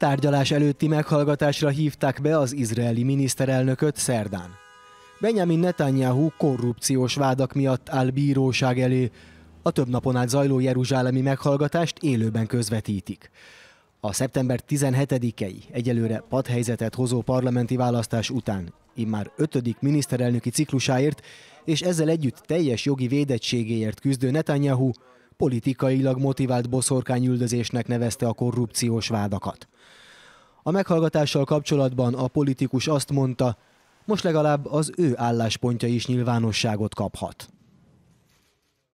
Tárgyalás előtti meghallgatásra hívták be az izraeli miniszterelnököt szerdán. Benjamin Netanyahu korrupciós vádak miatt áll bíróság elé, a több napon át zajló jeruzsálemi meghallgatást élőben közvetítik. A szeptember 17-ei egyelőre padhelyzetet hozó parlamenti választás után immár ötödik miniszterelnöki ciklusáért és ezzel együtt teljes jogi védettségéért küzdő Netanyahu politikailag motivált boszorkányüldözésnek nevezte a korrupciós vádakat. A meghallgatással kapcsolatban a politikus azt mondta, most legalább az ő álláspontja is nyilvánosságot kaphat.